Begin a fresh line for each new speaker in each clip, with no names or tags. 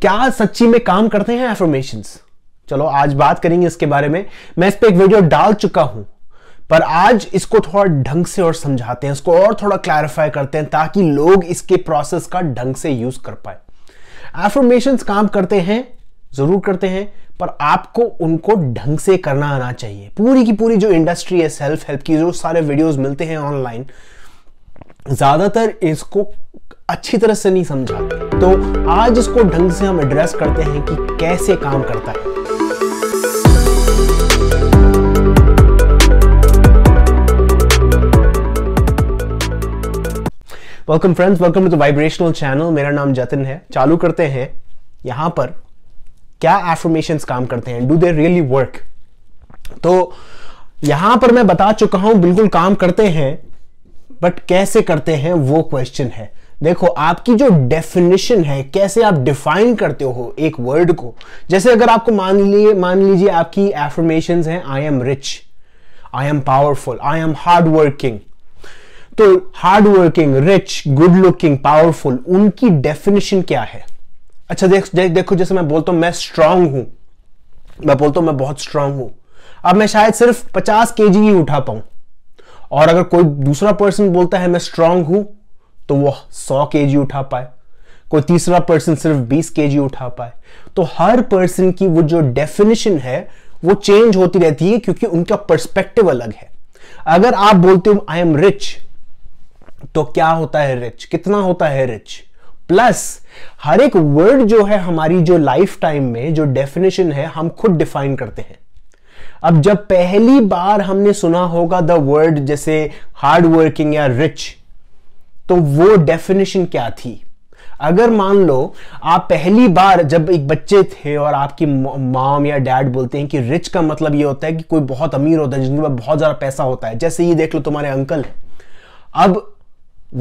क्या सच्ची में काम करते हैं एफर्मेशन चलो आज बात करेंगे इसके बारे में मैं इस पर एक वीडियो डाल चुका हूं पर आज इसको थोड़ा ढंग से और समझाते हैं इसको और थोड़ा क्लैरिफाई करते हैं ताकि लोग इसके प्रोसेस का ढंग से यूज कर पाए एफर्मेशन काम करते हैं जरूर करते हैं पर आपको उनको ढंग से करना आना चाहिए पूरी की पूरी जो इंडस्ट्री है सेल्फ हेल्प की जो सारे वीडियोस मिलते हैं ऑनलाइन ज्यादातर इसको अच्छी तरह से नहीं समझाते तो आज इसको ढंग से हम एड्रेस करते हैं कि कैसे काम करता है welcome friends welcome to the vibrational channel मेरा नाम जतिन है चालू करते हैं यहां पर क्या एफर्मेशन काम करते हैं डू दे रियली वर्क तो यहां पर मैं बता चुका हूं बिल्कुल काम करते हैं बट कैसे करते हैं वो क्वेश्चन है देखो आपकी जो डेफिनेशन है कैसे आप डिफाइन करते हो एक वर्ड को जैसे अगर आपको मान लिए मान लीजिए आपकी एफर्मेशन है I am rich I am powerful I am hard working तो hard working rich good looking powerful उनकी डेफिनेशन क्या है अच्छा देख, देख देखो जैसे मैं बोलता हूं मैं स्ट्रांग हूं मैं बोलता हूं मैं बहुत स्ट्रांग हूं अब मैं शायद सिर्फ 50 के ही उठा पाऊं और अगर कोई दूसरा पर्सन बोलता है मैं स्ट्रांग हूं तो वो 100 के उठा पाए कोई तीसरा पर्सन सिर्फ 20 के उठा पाए तो हर पर्सन की वो जो डेफिनेशन है वो चेंज होती रहती है क्योंकि उनका पर्सपेक्टिव अलग है अगर आप बोलते हो आई एम रिच तो क्या होता है रिच कितना होता है रिच प्लस हर एक वर्ड जो है हमारी जो लाइफ टाइम में जो डेफिनेशन है हम खुद डिफाइन करते हैं अब जब पहली बार हमने सुना होगा द वर्ड जैसे हार्ड वर्किंग या रिच तो वो डेफिनेशन क्या थी अगर मान लो आप पहली बार जब एक बच्चे थे और आपकी माम या डैड बोलते हैं कि रिच का मतलब ये होता है कि कोई बहुत अमीर होता है जिनके पास बहुत ज़्यादा पैसा होता है जैसे ये देख लो तुम्हारे अंकल है अब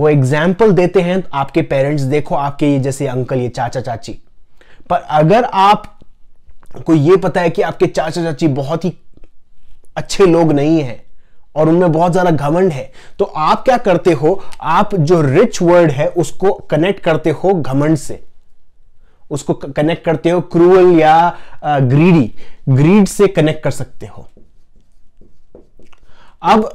वो एग्जाम्पल देते हैं आपके पेरेंट्स देखो आपके ये जैसे अंकल ये चाचा चाची पर अगर आप को ये पता है कि आपके चाचा चाची बहुत ही अच्छे लोग नहीं हैं और उनमें बहुत ज्यादा घमंड है तो आप क्या करते हो आप जो रिच वर्ड है उसको कनेक्ट करते हो घमंड से उसको कनेक्ट करते हो क्रूअल या ग्रीडी ग्रीड से कनेक्ट कर सकते हो अब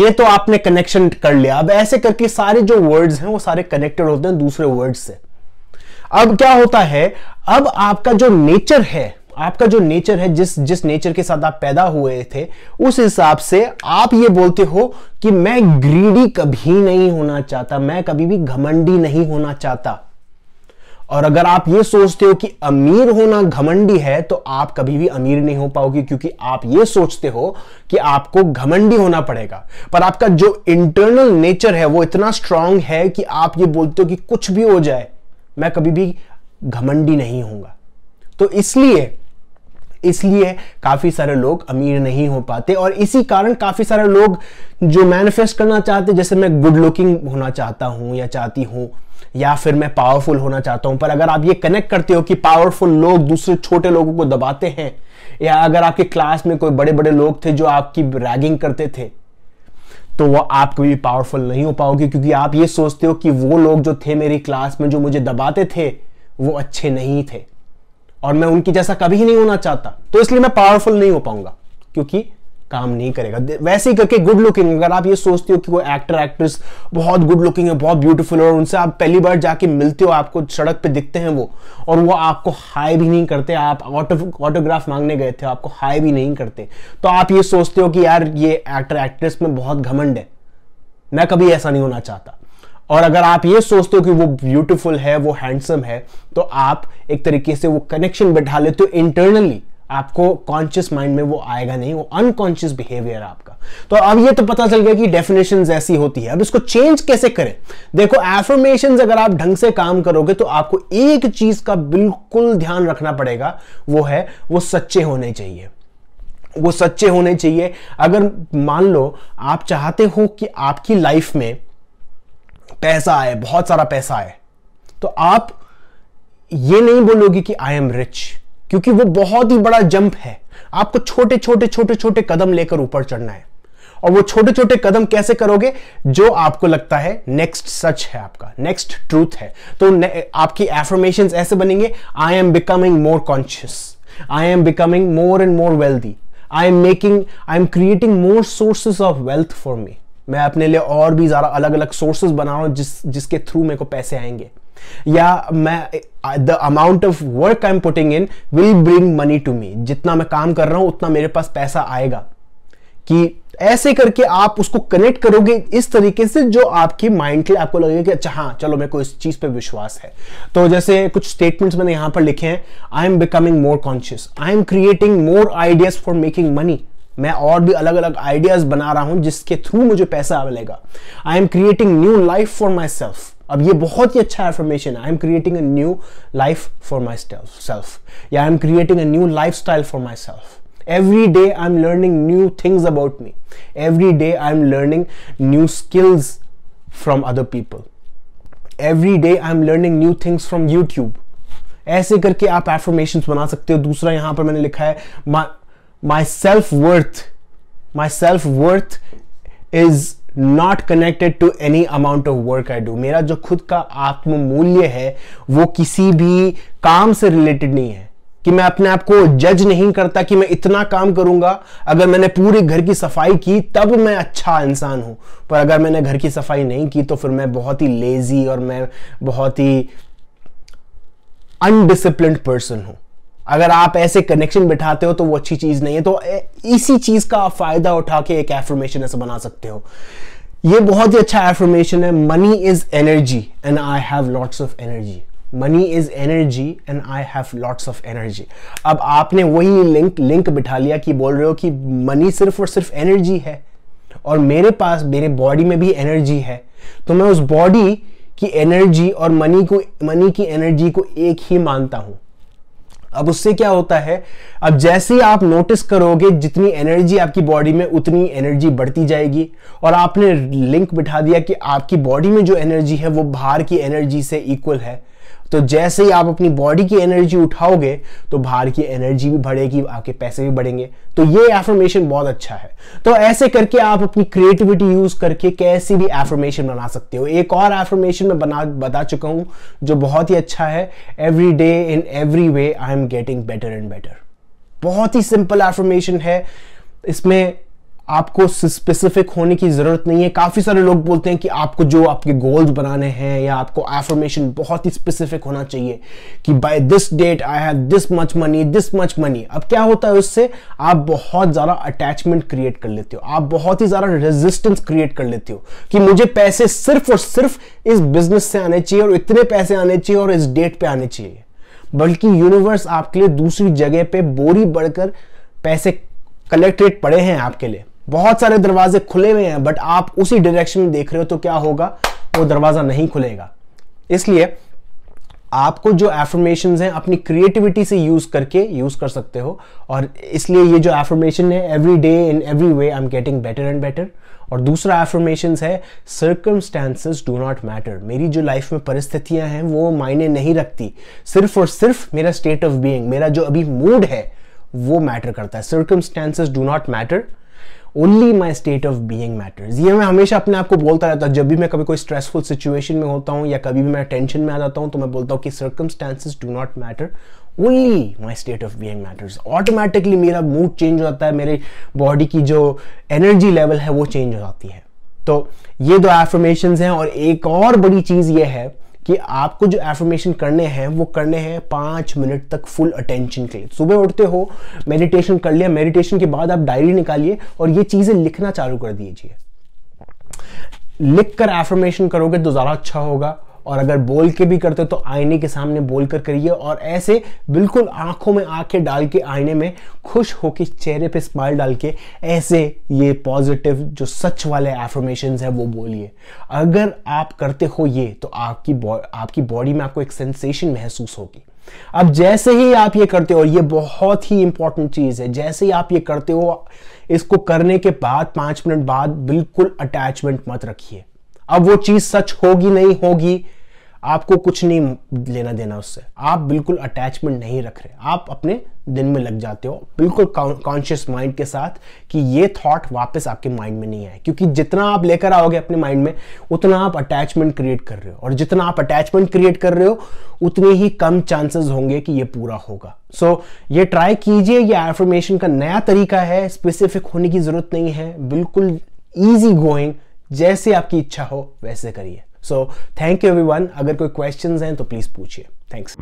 ये तो आपने कनेक्शन कर लिया अब ऐसे करके सारे जो वर्ड्स हैं वो सारे कनेक्टेड होते हैं दूसरे वर्ड से अब क्या होता है अब आपका जो नेचर है आपका जो नेचर है जिस जिस नेचर के साथ आप पैदा हुए थे उस हिसाब से आप ये बोलते हो कि मैं ग्रीडी कभी नहीं होना चाहता मैं कभी भी घमंडी नहीं होना चाहता और अगर आप ये सोचते हो कि अमीर होना घमंडी है तो आप कभी भी अमीर नहीं हो पाओगे क्योंकि आप ये सोचते हो कि आपको घमंडी होना पड़ेगा पर आपका जो इंटरनल नेचर है वो इतना स्ट्रांग है कि आप ये बोलते हो कि कुछ भी हो जाए मैं कभी भी घमंडी नहीं होऊंगा तो इसलिए इसलिए काफ़ी सारे लोग अमीर नहीं हो पाते और इसी कारण काफ़ी सारे लोग जो मैनिफेस्ट करना चाहते जैसे मैं गुड लुकिंग होना चाहता हूं या चाहती हूं या फिर मैं पावरफुल होना चाहता हूं पर अगर आप ये कनेक्ट करते हो कि पावरफुल लोग दूसरे छोटे लोगों को दबाते हैं या अगर आपके क्लास में कोई बड़े बड़े लोग थे जो आपकी रैगिंग करते थे तो वह आप कभी पावरफुल नहीं हो पाओगे क्योंकि आप ये सोचते हो कि वो लोग जो थे मेरी क्लास में जो मुझे दबाते थे वो अच्छे नहीं थे और मैं उनकी जैसा कभी ही नहीं होना चाहता तो इसलिए मैं पावरफुल नहीं हो पाऊंगा क्योंकि काम नहीं करेगा वैसे ही करके गुड लुकिंग अगर आप ये सोचते हो कि कोई एक्टर एक्ट्रेस बहुत गुड लुकिंग है बहुत ब्यूटीफुल और उनसे आप पहली बार जाके मिलते हो आपको सड़क पे दिखते हैं वो और वो आपको हाई भी नहीं करते आप ऑटो ऑटोग्राफ मांगने गए थे आपको हाई भी नहीं करते तो आप ये सोचते हो कि यार ये एक्टर एक्ट्रेस में बहुत घमंड है मैं कभी ऐसा नहीं होना चाहता और अगर आप ये सोचते हो कि वो ब्यूटीफुल है वो हैंडसम है तो आप एक तरीके से वो कनेक्शन बैठा लेते हो इंटरनली आपको कॉन्शियस माइंड में वो आएगा नहीं वो अनकॉन्शियस बिहेवियर आपका तो अब ये तो पता चल गया कि डेफिनेशन ऐसी होती है अब इसको चेंज कैसे करें देखो एफर्मेशन अगर आप ढंग से काम करोगे तो आपको एक चीज का बिल्कुल ध्यान रखना पड़ेगा वो है वो सच्चे होने चाहिए वो सच्चे होने चाहिए अगर मान लो आप चाहते हो कि आपकी लाइफ में पैसा आए बहुत सारा पैसा आए तो आप ये नहीं बोलोगे कि आई एम रिच क्योंकि वो बहुत ही बड़ा जंप है आपको छोटे छोटे छोटे छोटे कदम लेकर ऊपर चढ़ना है और वो छोटे छोटे कदम कैसे करोगे जो आपको लगता है नेक्स्ट सच है आपका नेक्स्ट ट्रूथ है तो आपकी एफर्मेशन ऐसे बनेंगे I am becoming more conscious I am becoming more and more wealthy I am making I am creating more sources of wealth for me मैं अपने लिए और भी ज़्यादा अलग अलग सोर्सेज बना रहा हूँ जिस जिसके थ्रू मेरे को पैसे आएंगे या मैं the amount of work I am putting in will bring money to me जितना मैं काम कर रहा हूँ उतना मेरे पास पैसा आएगा कि ऐसे करके आप उसको कनेक्ट करोगे इस तरीके से जो आपकी माइंड के लिए आपको लगेगा कि अच्छा हाँ चलो मेरे को इस चीज़ पे विश्वास है तो जैसे कुछ स्टेटमेंट्स मैंने यहां पर लिखे हैं I am becoming more conscious I am creating more ideas for making money मैं और भी अलग अलग आइडियाज बना रहा हूं जिसके थ्रू मुझे पैसा मिलेगा I am creating new life for myself अब ये बहुत ही अच्छा एफर्मेशन है I am creating a new life for myself या I am creating a new lifestyle for myself every day i'm learning new things about me every day i'm learning new skills from other people every day i'm learning new things from youtube ऐसे करके आप affirmation बना सकते हो दूसरा यहां पर मैंने लिखा है my self worth my self worth is not connected to any amount of work I do मेरा जो खुद का आत्म मूल्य है वो किसी भी काम से रिलेटेड नहीं है कि मैं अपने आप को जज नहीं करता कि मैं इतना काम करूंगा अगर मैंने पूरे घर की सफाई की तब मैं अच्छा इंसान हूं पर अगर मैंने घर की सफाई नहीं की तो फिर मैं बहुत ही लेजी और मैं बहुत ही अनडिसिप्लिन पर्सन हूं अगर आप ऐसे कनेक्शन बिठाते हो तो वो अच्छी चीज़ नहीं है तो इसी चीज़ का फ़ायदा उठा के एक एफर्मेशन ऐसा बना सकते हो ये बहुत ही अच्छा एफर्मेशन है money is energy and I have lots of energy money is energy and I have lots of energy अब आपने वही लिंक लिंक बिठा लिया कि बोल रहे हो कि मनी सिर्फ और सिर्फ एनर्जी है और मेरे पास मेरे बॉडी में भी एनर्जी है तो मैं उस बॉडी की एनर्जी और मनी को मनी की एनर्जी को एक ही मानता हूँ अब उससे क्या होता है अब जैसे ही आप नोटिस करोगे जितनी एनर्जी आपकी बॉडी में उतनी एनर्जी बढ़ती जाएगी और आपने लिंक बिठा दिया कि आपकी बॉडी में जो एनर्जी है वो बाहर की एनर्जी से इक्वल है तो जैसे ही आप अपनी बॉडी की एनर्जी उठाओगे तो बाहर की एनर्जी भी बढ़ेगी आपके पैसे भी बढ़ेंगे तो ये एफर्मेशन बहुत अच्छा है तो ऐसे करके आप अपनी क्रिएटिविटी यूज करके कैसी भी एफर्मेशन बना सकते हो एक और एफर्मेशन मैं बना बता चुका हूं जो बहुत ही अच्छा है every day in every way I am getting better and better बहुत ही सिंपल एफर्मेशन है इसमें आपको स्पेसिफिक होने की ज़रूरत नहीं है काफ़ी सारे लोग बोलते हैं कि आपको जो आपके गोल्स बनाने हैं या आपको एफर्मेशन बहुत ही स्पेसिफिक होना चाहिए कि by this date I have this much money this much money अब क्या होता है उससे आप बहुत ज़्यादा अटैचमेंट क्रिएट कर लेते हो आप बहुत ही ज़्यादा रेजिस्टेंस क्रिएट कर लेते हो कि मुझे पैसे सिर्फ और सिर्फ इस बिजनेस से आने चाहिए और इतने पैसे आने चाहिए और इस डेट पर आने चाहिए बल्कि यूनिवर्स आपके लिए दूसरी जगह पे बोरी बढ़कर पैसे कलेक्ट्रेट पड़े हैं आपके लिए बहुत सारे दरवाजे खुले हुए हैं बट आप उसी डायरेक्शन में देख रहे हो तो क्या होगा वो दरवाजा नहीं खुलेगा इसलिए आपको जो एफर्मेशन हैं अपनी क्रिएटिविटी से यूज करके यूज कर सकते हो और इसलिए ये जो एफर्मेशन है every day in every way I am getting better and better और दूसरा एफर्मेशन है सर्कमस्टेंसेज डू नॉट मैटर मेरी जो लाइफ में परिस्थितियां हैं वो मायने नहीं रखती सिर्फ और सिर्फ मेरा स्टेट ऑफ बीइंग मेरा जो अभी मूड है वो मैटर करता है circumstances do not matter only my state of being matters ये मैं हमेशा अपने आप को बोलता रहता हूँ जब भी मैं कभी कोई स्ट्रेसफुल सिचुएशन में होता हूँ या कभी भी मैं टेंशन में आ जाता हूँ तो मैं बोलता हूँ कि circumstances do not matter only my state of being matters automatically मेरा मूड चेंज हो जाता है मेरे बॉडी की जो एनर्जी लेवल है वो चेंज हो जाती है तो ये दो एफर्मेशन हैं और एक और बड़ी चीज़ ये है कि आपको जो एफर्मेशन करने हैं वो करने हैं पाँच मिनट तक फुल अटेंशन के लिए सुबह उठते हो मेडिटेशन कर लिया मेडिटेशन के बाद आप डायरी निकालिए और ये चीज़ें लिखना चालू कर दीजिए लिख कर एफर्मेशन करोगे तो ज़्यादा अच्छा होगा और अगर बोल के भी करते हो तो आईने के सामने बोल कर करिए और ऐसे बिल्कुल आंखों में आंखें डाल के आईने में खुश होकर चेहरे पे स्माइल डाल के ऐसे ये पॉजिटिव जो सच वाले एफर्मेशन है वो बोलिए अगर आप करते हो ये तो आपकी बौ, आपकी बॉडी में आपको एक सेंसेशन महसूस होगी अब जैसे ही आप ये करते हो और ये बहुत ही इंपॉर्टेंट चीज़ है जैसे ही आप ये करते हो इसको करने के बाद पाँच मिनट बाद बिल्कुल अटैचमेंट मत रखिए अब वो चीज़ सच होगी नहीं होगी आपको कुछ नहीं लेना देना उससे आप बिल्कुल अटैचमेंट नहीं रख रहे आप अपने दिन में लग जाते हो बिल्कुल कॉन्शियस माइंड के साथ कि ये थॉट वापस आपके माइंड में नहीं आए क्योंकि जितना आप लेकर आओगे अपने माइंड में उतना आप अटैचमेंट क्रिएट कर रहे हो और जितना आप अटैचमेंट क्रिएट कर रहे हो उतने ही कम चांसेस होंगे कि ये पूरा होगा सो so, ये ट्राई कीजिए ये एफर्मेशन का नया तरीका है स्पेसिफिक होने की ज़रूरत नहीं है बिल्कुल ईजी गोइंग जैसे आपकी इच्छा हो वैसे करिए सो थैंक यू एवरीवन अगर कोई क्वेश्चंस हैं तो प्लीज़ पूछिए थैंक्स